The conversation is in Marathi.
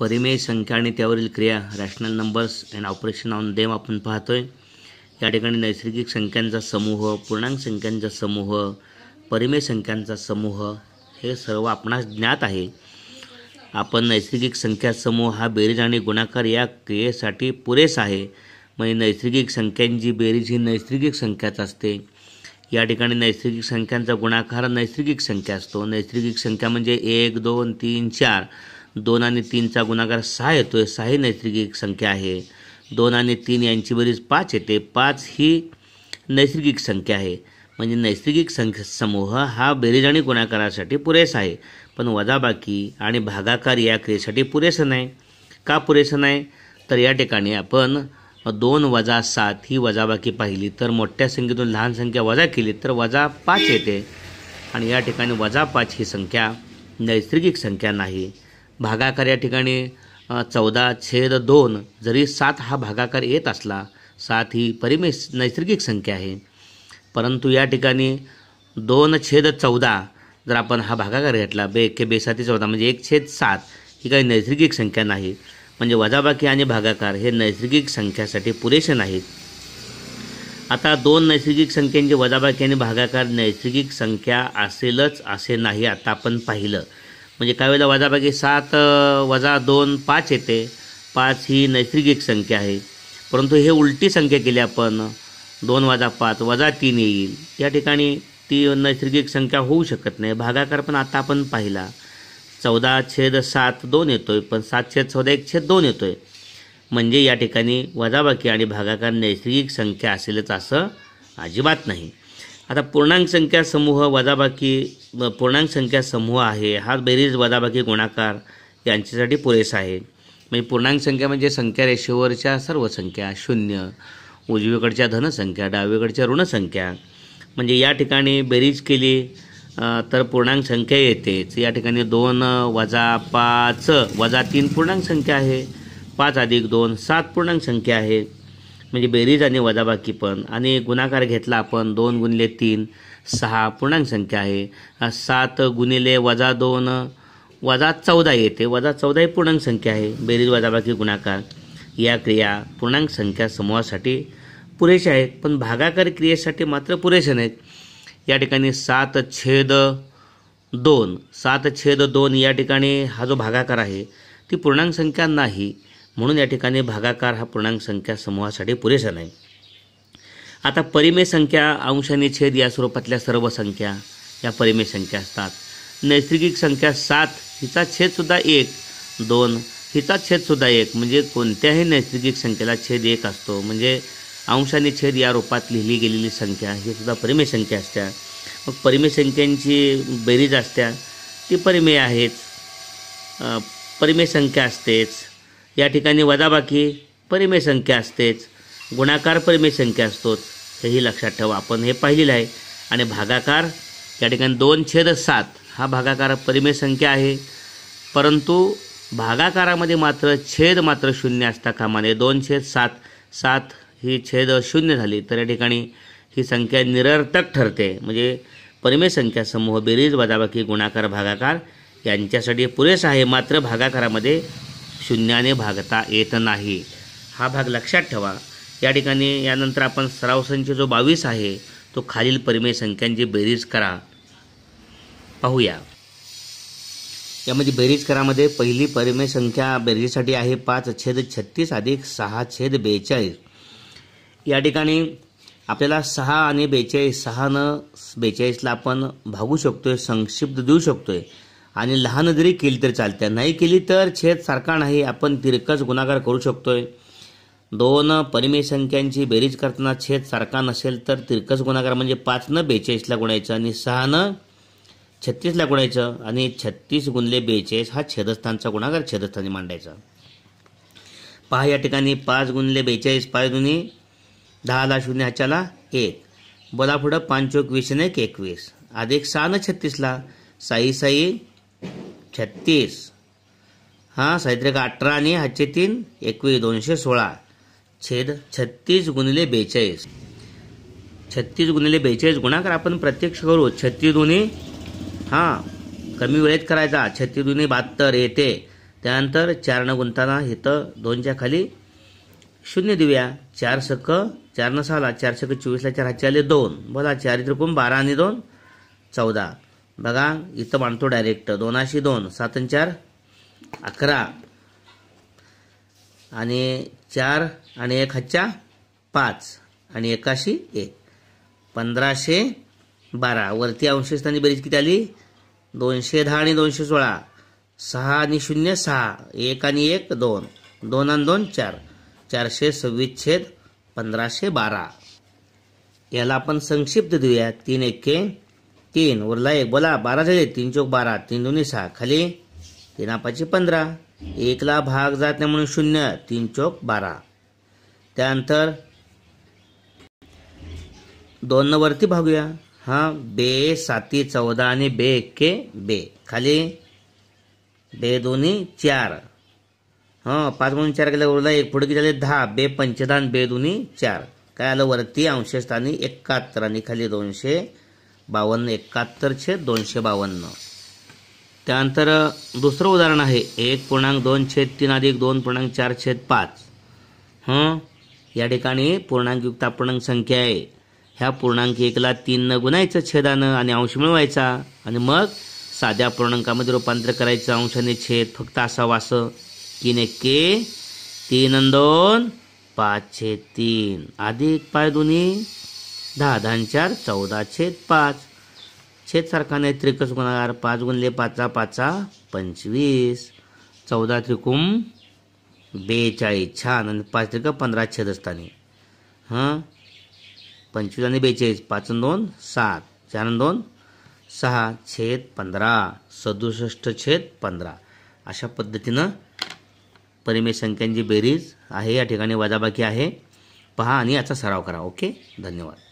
परिमेय संख्या आणि त्यावरील क्रिया rational numbers and operation on them आपण पाहतोय या ठिकाणी नैसर्गिक संख्यांचा समूह पूर्णांक संख्यांचा समूह परिमेय संख्यांचा समूह हे सर्व आपणास ज्ञात आहे आपण नैसर्गिक संख्या समूह हा बेरीज आणि गुणाकार या क्रियेसाठी पुरेसा आहे म्हणजे नैसर्गिक संख्यांची बेरीज ही नैसर्गिक संख्याच असते या ठिकाणी नैसर्गिक संख्यांचा गुणाकार नैसर्गिक संख्या असतो नैसर्गिक संख्या म्हणजे एक दोन तीन चार दोन आणि तीनचा गुणाकार सहा येतो आहे सहा ही नैसर्गिक संख्या आहे दोन आणि तीन यांची बेरीज पाच येते पाच ही नैसर्गिक संख्या आहे म्हणजे नैसर्गिक संख्या समूह हा बेरीज आणि गुणाकारासाठी पुरेसा आहे पण वजाबाकी आणि भागाकार या क्रियेसाठी पुरेसं नाही का पुरेसं नाही तर या ठिकाणी आपण दोन वजा सात ही वजाबाकी पाहिली तर मोठ्या संख्येतून लहान संख्या वजा केली तर वजा पाच येते आणि या ठिकाणी वजा पाच ही संख्या नैसर्गिक संख्या नाही भागाकार या ठिकाणी चौदा छेद दोन जरी सात हा भागाकार येत असला सात ही परिमे नैसर्गिक संख्या आहे परंतु या ठिकाणी दोन छेद चौदा जर आपण हा भागाकार घेतला बे एके बेसाती चौदा म्हणजे एक छेद सात ही काही नैसर्गिक संख्या नाही म्हणजे वजाबाकी आणि भागाकार हे नैसर्गिक संख्यासाठी पुरेसे नाहीत आता दोन नैसर्गिक संख्यांची वजाबाकी आणि भागाकार नैसर्गिक संख्या असेलच असे नाही आता आपण पाहिलं म्हणजे काही वेळेला वजाबाकी सात वजा दोन पाच येते पाच ही नैसर्गिक संख्या आहे परंतु हे उलटी संख्या केली आपण दोन वजा पाच वजा तीन येईल या ठिकाणी ती नैसर्गिक संख्या होऊ शकत नाही भागाकार पण आता आपण पाहिला चौदा छेद सात दोन येतो आहे पण सात छेद चौदा एक छेद दोन येतो आहे म्हणजे या ठिकाणी वजाबाकी आणि भागाकार नैसर्गिक संख्या असेलच असं अजिबात नाही आता पूर्णांक संख्या समूह वजाबाकी पूर्णांक संख्या समूह आहे हा बेरीज वजाबाकी गुणाकार यांच्यासाठी पुरेसा आहे म्हणजे पूर्णांक संख्या म्हणजे संख्या रेषेवरच्या सर्व संख्या शून्य उजवीकडच्या धनसंख्या डावीकडच्या ऋणसंख्या म्हणजे या ठिकाणी बेरीज केली तर पूर्णांक संख्या येतेच या ठिकाणी दोन वजा पाच वजा तीन पूर्णांक संख्या आहे पाच अधिक दोन सात पूर्णांक संख्या आहे म्हणजे बेरीज आणि वजाबाकी पण आणि गुणाकार घेतला आपण दोन गुणिले तीन सहा पूर्णांक संख्या आहे सात गुणिले वजा दोन वजा चौदा येते वजा चौदा ही पूर्णांक संख्या आहे बेरीज वजाबाकी गुणाकार या क्रिया पूर्णांक संख्या समूहासाठी पुरेशा आहेत पण भागाकार क्रियेसाठी मात्र पुरेशा नाहीत या ठिकाणी सात छेद दोन सात छेद दोन या ठिकाणी हा जो भागाकार आहे ती पूर्णांक संख्या नाही म्हणून या ठिकाणी भागाकार हा पूर्णांक संख्या समूहासाठी पुरेसा नाही आता परिमेय संख्या अंशाने छेद या स्वरूपातल्या सर्व संख्या या परिमेय संख्या असतात नैसर्गिक संख्या सात हिचा छेदसुद्धा एक दोन हिचा छेदसुद्धा एक म्हणजे कोणत्याही नैसर्गिक संख्येला छेद एक असतो म्हणजे अंशाने छेद या रूपात लिहिली गेलेली संख्या ही सुद्धा परिमेय संख्या असत्या मग परिमेय संख्यांची बेरीज असत्या ती परिमेय आहेच परिमेय संख्या असतेच या ठिकाणी वजाबाकी परिमेय संख्या असतेच गुणाकार परिमेय संख्या असतोच हेही लक्षात ठेवा आपण हे पाहिलेलं आहे आणि भागाकार या ठिकाणी दोन छेद सात हा भागाकार परिमेय संख्या आहे परंतु भागाकारामध्ये मात्र छेद मात्र शून्य असता कामाने दोन छेद सात सात ही छेद शून्य झाली तर या ठिकाणी ही संख्या निरर्थक ठरते म्हणजे परिमेय संख्या समूह बेरीज वजाबाकी गुणाकार भागाकार यांच्यासाठी पुरेसा आहे मात्र भागाकारामध्ये शून्याने भागता येत नाही हा भाग लक्षात ठेवा या ठिकाणी यानंतर आपण सराव संच जो बावीस आहे तो खालील परिमेय संख्यांची बेरीज करा पाहूया यामध्ये बेरीज करामध्ये पहिली परिमेय संख्या बेरीजसाठी आहे पाच छेद छत्तीस अधिक सहा छेद बेचाळीस या ठिकाणी आपल्याला सहा आणि बेचाळीस सहानं बेचाळीसला आपण भागू शकतो संक्षिप्त देऊ शकतो आहे आणि लहान जरी केली तरी चालते नाही केली तर छेद सारखा नाही आपण तिरकस गुणाकार करू शकतोय दोन परिमेय संख्यांची बेरीज करताना छेद सारखा नसेल तर तिरकस गुणाकार म्हणजे पाचनं बेचाळीसला गुणायचं आणि सहानं छत्तीसला गुणायचं आणि छत्तीस गुणले बेचाळीस हा छेदस्थानचा गुणाकार छेदस्थानी मांडायचा पहा या ठिकाणी पाच गुणले बेचाळीस पाच गुणी दहाला शून्य ह्याच्याला एक बोला पुढं पाच चोक वीस एक एकवीस अधिक सहानं छत्तीसला साई साई छत्तीस हां साहित्रिक अठरा आणि हातचे तीन एकवीस दोनशे सोळा छेद छत्तीस गुणिले बेचाळीस छत्तीस गुणिले बेचाळीस गुणाकार आपण प्रत्यक्ष करू छत्तीस दोन्ही हां कमी वेळेत करायचा छत्तीस दोन्ही बहात्तर येते त्यानंतर चार न गुंताना इथं दोनच्या खाली शून्य देऊया चार सक चारनं सहाला चार सक चोवीसला चार हातचे आले दोन बोला चार त्रिकोण बारा आणि दोन चौदा बघा इथं मानतो डायरेक्ट दोनाशे दोन सात चार अकरा आणि चार आणि एक हच्चा पाच आणि एकाशी एक पंधराशे बारा वरती अंशस्थानी बेरीज किती आली दोनशे दहा आणि दोनशे सोळा सहा आणि शून्य सहा एक आणि एक दोन दोन आणि दोन चार चारशे सव्वीस छेद पंधराशे बारा याला आपण संक्षिप्त देऊया तीन एक्के तीन उरला एक बोला बारा झाले तीन चौक बारा तीन दोन्ही सहा खाली तीन आपाची पंधरा एकला भाग जात नाही म्हणून शून्य तीन चौक बारा त्यानंतर दोन वरती भागूया हा बे साती चौदा आणि बे एक बे खाली बे दोन्ही चार हा पाच म्हणून चार केल्या उरला एक पुढे किती झाले दहा बे पंचदान बे दोन्ही चार काय आलं वरती अंशस्थानी एकाहत्तर आणि खाली दोनशे बावन्न एकाहत्तर छेद दोनशे बावन्न त्यानंतर दुसरं उदाहरण आहे एक पूर्णांक दोन छेद तीन अधिक दोन पूर्णांक चार छेद पाच हं या ठिकाणी पूर्णांकयुक्त पूर्णांक संख्या आहे ह्या पूर्णांक एकला तीननं गुणायचं छेदानं आणि अंश मिळवायचा आणि मग साध्या पूर्णांकामध्ये रूपांतर करायचं अंशाने छेद फक्त असावा असं तीन एक के तीन दोन पाच छेद तीन अधिक पाय दोन्ही दहा दहा चार चौदा छेद पाच छेद सारखा नाही त्रिकस गुणाकार पाच गुणले पाचा पाचा पंचवीस चौदा त्रिकुम बेचाळीस छान आणि पाच त्रिक पंधरा छेद असताना हां पंचवीस आणि बेचाळीस पाच दोन सात चार दोन सहा छेद पंधरा सदुसष्ट छेद पंधरा अशा पद्धतीनं परिमेय संख्यांची बेरीज आहे या ठिकाणी वजाबाकी आहे पहा आणि याचा सराव करा ओके धन्यवाद